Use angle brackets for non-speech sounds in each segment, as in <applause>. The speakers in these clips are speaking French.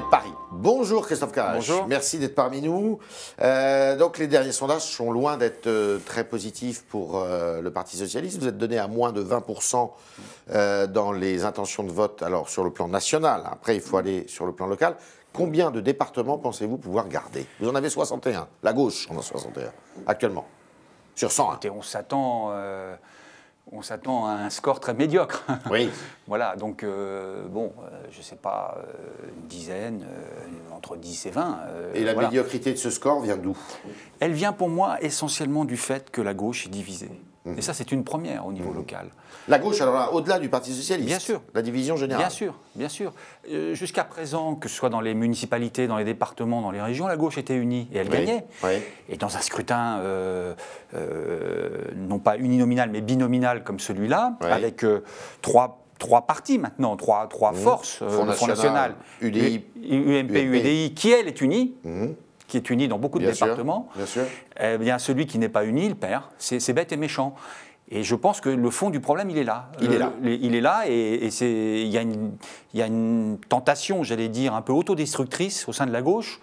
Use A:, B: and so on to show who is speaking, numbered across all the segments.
A: de Paris. Bonjour Christophe Carras. Bonjour. Merci d'être parmi nous. Euh, donc les derniers sondages sont loin d'être euh, très positifs pour euh, le Parti socialiste. Vous êtes donné à moins de 20% dans les intentions de vote, alors sur le plan national. Après, il faut aller sur le plan local. Combien de départements pensez-vous pouvoir garder Vous en avez 61. La gauche en a 61
B: actuellement sur 101. Et on s'attend on s'attend à un score très médiocre. <laughs> Oui. voilà, donc euh, bon, euh, je ne sais pas, euh, une dizaine, entre 10 et 20. et la médiocrité de ce score vient d'où Elle vient pour moi essentiellement du fait que la gauche est divisée. Et ça, c'est une première au niveau local.
A: La gauche, alors au-delà du Parti socialiste
B: Bien sûr. La division générale Bien sûr, bien sûr. Euh, jusqu'à présent, que ce soit dans les municipalités, dans les départements, dans les régions, la gauche était unie et elle gagnait. Et dans un scrutin, euh, euh, non pas uninominal, mais binominal comme celui-là, avec trois trois partis maintenant, trois, trois mmh. forces. Front National, National UMP, UDI, qui elle est unie, mmh qui est uni dans beaucoup de départements, bien sûr. Eh celui qui n'est pas uni, il perd. C'est bête et méchant. Et je pense que le fond du problème, il est là. Il est là. Euh, il est là et, il, y il y a une tentation, j'allais dire, un peu autodestructrice au sein de la gauche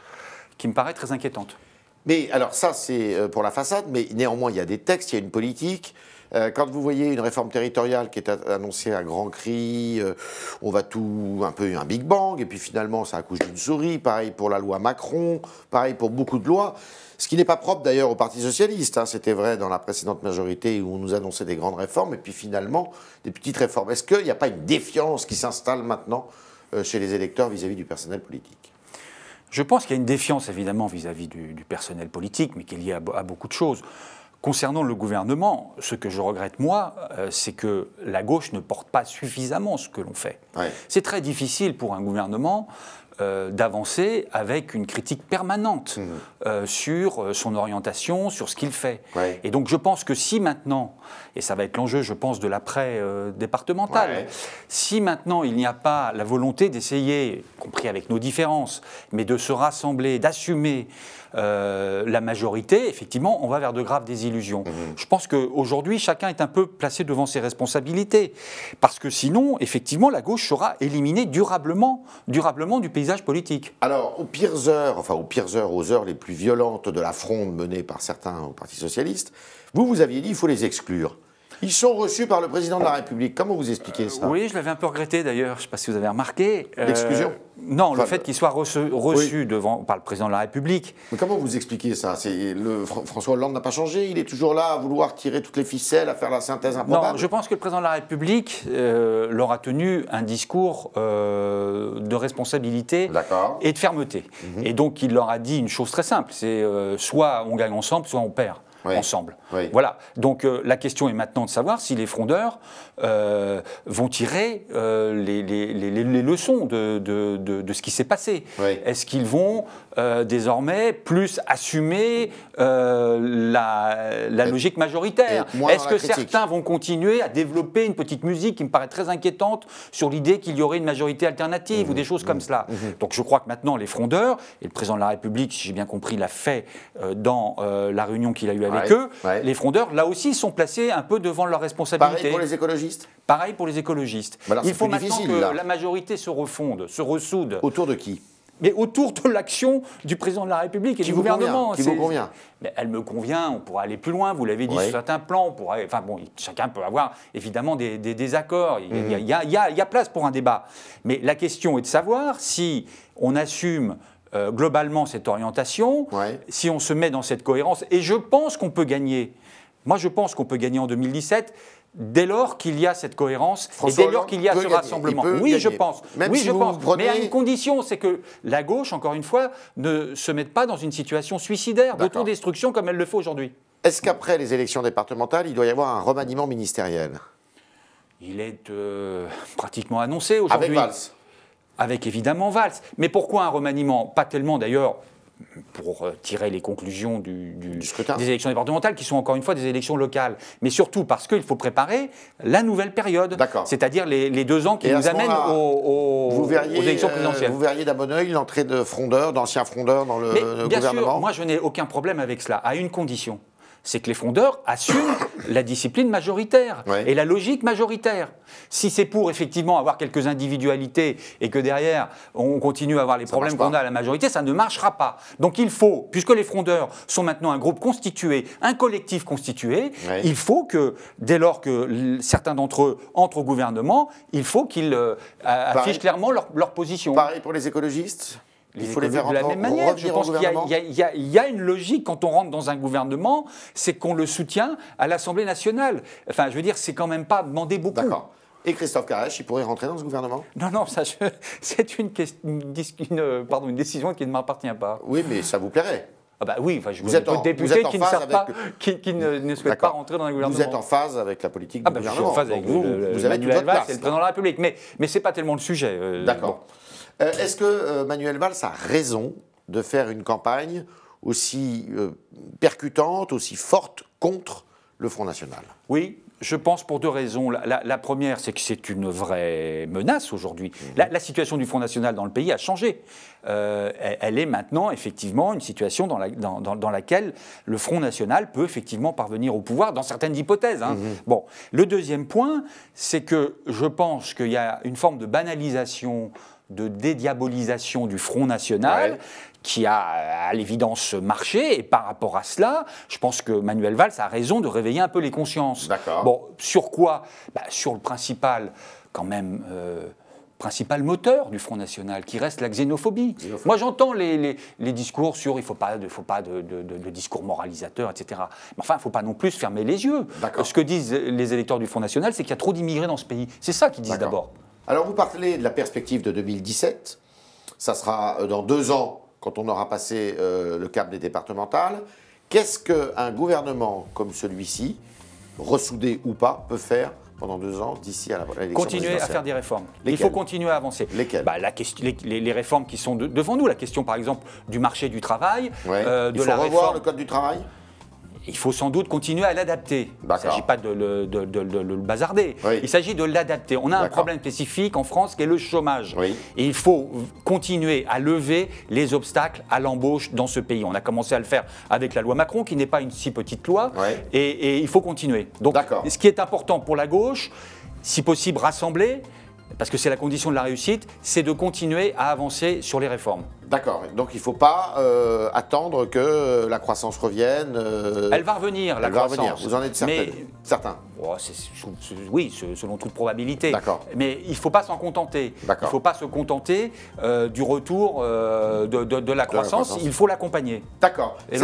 B: qui me paraît très inquiétante. Mais alors ça,
A: c'est euh, pour la façade, mais néanmoins, il y a des textes, il y a une politique. Euh, quand vous voyez une réforme territoriale qui est annoncée à grand cris, euh, on va tout un peu un Big Bang, et puis finalement ça accouche d'une souris, pareil pour la loi Macron, pareil pour beaucoup de lois. Ce qui n'est pas propre d'ailleurs au Parti socialiste. Hein. C'était vrai dans la précédente majorité où on nous annonçait des grandes réformes et puis finalement des petites réformes. Est-ce qu'il n'y a pas une défiance qui s'installe maintenant euh, chez les électeurs vis-à-vis
B: du personnel politique Je pense qu'il y a une défiance évidemment vis-à-vis du, personnel politique, mais qu'il y a à beaucoup de choses. Concernant le gouvernement, ce que je regrette moi, euh, c'est que la gauche ne porte pas suffisamment ce que l'on fait. C'est très difficile pour un gouvernement euh, d'avancer avec une critique permanente mmh. euh, sur euh, son orientation, sur ce qu'il fait. Et donc je pense que si maintenant, et ça va être l'enjeu, je pense, de l'après départemental, si maintenant il n'y a pas la volonté d'essayer, compris avec nos différences, mais de se rassembler, d'assumer la majorité, effectivement, on va vers de graves désillusions. Mmh. Je pense qu'aujourd'hui, chacun est un peu placé devant ses responsabilités, parce que sinon, effectivement, la gauche sera éliminée durablement, durablement du pays politique.
A: Alors, aux pires heures, enfin aux pires heures, aux heures les plus violentes de la fronde menée par certains au Parti socialiste, vous, vous aviez dit il faut les exclure. Ils sont reçus par le président
B: de la République. Comment vous expliquez euh, ça Oui, je l'avais un peu regretté d'ailleurs. Je ne sais pas si vous avez remarqué. Euh, L'exclusion non, le fait qu'ils soient reçus devant, par le président de la République. Mais comment vous expliquez ça le,
A: François Hollande n'a pas changé, il est toujours là à vouloir tirer toutes les ficelles, à faire la synthèse improbable. Non, je
B: pense que le président de la République euh, leur a tenu un discours de responsabilité et de fermeté. Mhm. Et donc il leur a dit une chose très simple, c'est soit on gagne ensemble, soit on perd ensemble. Voilà. Donc euh, la question est maintenant de savoir si les frondeurs euh, vont tirer euh, les, leçons de, ce qui s'est passé. Est-ce qu'ils vont désormais plus assumer la, logique majoritaire Est-ce que certains vont continuer à développer une petite musique qui me paraît très inquiétante sur l'idée qu'il y aurait une majorité alternative ou mmh. des choses comme mmh. cela mmh. Donc je crois que maintenant les frondeurs, et le président de la République, si j'ai bien compris, l'a fait dans la réunion qu'il a eu mais que Les frondeurs, là aussi, sont placés un peu devant leur responsabilité. – Pareil pour les écologistes Pareil pour les écologistes. Bah il faut maintenant que la majorité se refonde, se ressoude. Autour de qui mais autour de l'action du président de la République et du gouvernement. qui vous convient mais Elle me convient, on pourra aller plus loin, vous l'avez dit, sur certains plans, on enfin bon, chacun peut avoir évidemment des, désaccords, il y a place pour un débat. Mais la question est de savoir si on assume euh, globalement cette orientation, si on se met dans cette cohérence, et je pense qu'on peut gagner. Moi, je pense qu'on peut gagner en 2017 dès lors qu'il y a cette cohérence et dès lors qu'il y a ce rassemblement. Oui, je pense. oui, je pense. Mais à une condition, c'est que la gauche, encore une fois, ne se mette pas dans une situation suicidaire, destruction comme elle le fait aujourd'hui.
A: Est-ce qu'après les élections départementales, il doit y avoir un remaniement ministériel
B: Il est euh, pratiquement annoncé aujourd'hui. Avec Valls avec évidemment Valls. Mais pourquoi un remaniement Pas tellement d'ailleurs pour euh, tirer les conclusions des élections départementales, qui sont encore une fois des élections locales. Mais surtout parce qu'il faut préparer la nouvelle période, c'est-à-dire les, deux ans qui nous amènent aux élections euh, présidentielles. vous
A: verriez d'un bon oeil l'entrée de frondeurs, d'anciens frondeurs dans le, gouvernement moi,
B: je n'ai aucun problème avec cela, à une condition, c'est que les fondeurs assument <coughs> la discipline majoritaire et la logique majoritaire. Si c'est pour effectivement avoir quelques individualités et que derrière on continue à avoir les problèmes qu'on a à la majorité, ça ne marchera pas. Donc il faut, puisque les fondeurs sont maintenant un groupe constitué, un collectif constitué, il faut que dès lors que certains d'entre eux entrent au gouvernement, il faut qu'ils euh, affichent clairement leur, leur position. Pareil pour les écologistes il faut les faire de la même manière. Je pense qu'il y, a une logique quand on rentre dans un gouvernement, c'est qu'on le soutient à l'Assemblée nationale. Enfin, je veux dire, c'est quand même pas demander beaucoup. D'accord. Et Christophe Carache, il pourrait rentrer dans ce gouvernement Non, non, ça, <laughs> c'est euh, une, décision qui ne m'appartient pas. Oui, mais ça vous plairait ah bah oui, enfin, je vous êtes en, député qui, phase ne avec... pas,
A: qui, ne, pas rentrer dans le gouvernement. Vous êtes en phase avec la politique du gouvernement. vous. avez du votre C'est le président
B: de la République, mais mais c'est pas tellement le sujet. Euh, D'accord. Euh, est-ce que
A: euh, Manuel Valls a raison de faire une campagne aussi euh, percutante, aussi forte contre le Front National
B: Oui, je pense pour deux raisons. La, première, c'est que c'est une vraie menace aujourd'hui. Mhm. La, situation du Front National dans le pays a changé. elle, est maintenant effectivement une situation dans, laquelle le Front National peut effectivement parvenir au pouvoir dans certaines hypothèses. Hein. Mhm. Bon, le deuxième point, c'est que je pense qu'il y a une forme de banalisation de dédiabolisation du Front National. qui a euh, à l'évidence marché, et par rapport à cela, je pense que Manuel Valls a raison de réveiller un peu les consciences. Bon, sur quoi bah, Sur le principal, quand même, euh, principal moteur du Front National, qui reste la xénophobie. Moi, j'entends les, discours sur il ne faut pas, faut pas de, de discours moralisateur, etc. Mais enfin, il ne faut pas non plus fermer les yeux. Ce que disent les électeurs du Front National, c'est qu'il y a trop d'immigrés dans ce pays. C'est ça qu'ils disent d'abord. Alors vous parlez de la perspective
A: de 2017, ça sera euh, dans deux ans quand on aura passé euh, le cap des départementales. Qu'est-ce qu'un gouvernement comme celui-ci, ressoudé ou pas, peut faire pendant deux
B: ans d'ici à la Continuer à faire des
A: réformes. Il faut
B: continuer à avancer. Lesquelles bah, les, réformes qui sont devant nous. La question, par exemple, du marché du travail. Euh, de Il faut revoir le code du travail il faut sans doute continuer à l'adapter. Il ne s'agit pas de le, bazarder. Il s'agit de l'adapter. On a un problème spécifique en France qui est le chômage. il faut continuer à lever les obstacles à l'embauche dans ce pays. On a commencé à le faire avec la loi Macron, qui n'est pas une si petite loi. Et, et, il faut continuer. Donc, ce qui est important pour la gauche, si possible rassembler, parce que c'est la condition de la réussite, c'est de continuer à avancer sur les réformes.
A: D'accord, donc il ne faut pas euh, attendre que la croissance revienne.
B: Euh, elle va revenir, la croissance. Vous en êtes certain. Certains. Oh, oui, selon toute probabilité. D'accord. Mais il ne faut pas s'en contenter. Il ne faut pas se contenter euh, du retour de, la croissance. il faut l'accompagner. D'accord. Et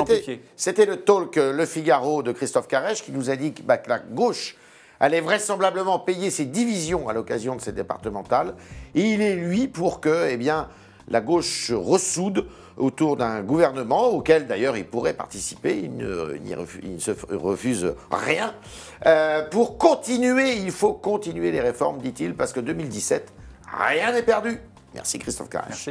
B: C'était le
A: talk Le Figaro de Christophe Carèche qui nous a dit que bah, la gauche allait vraisemblablement payer ses divisions à l'occasion de ces départementales. il est lui pour que, eh bien, la gauche ressoude autour d'un gouvernement auquel d'ailleurs il pourrait participer, il ne, se refuse rien. Euh, pour continuer, il faut continuer les réformes, dit-il, parce que 2017, rien n'est perdu. Merci Christophe Carache.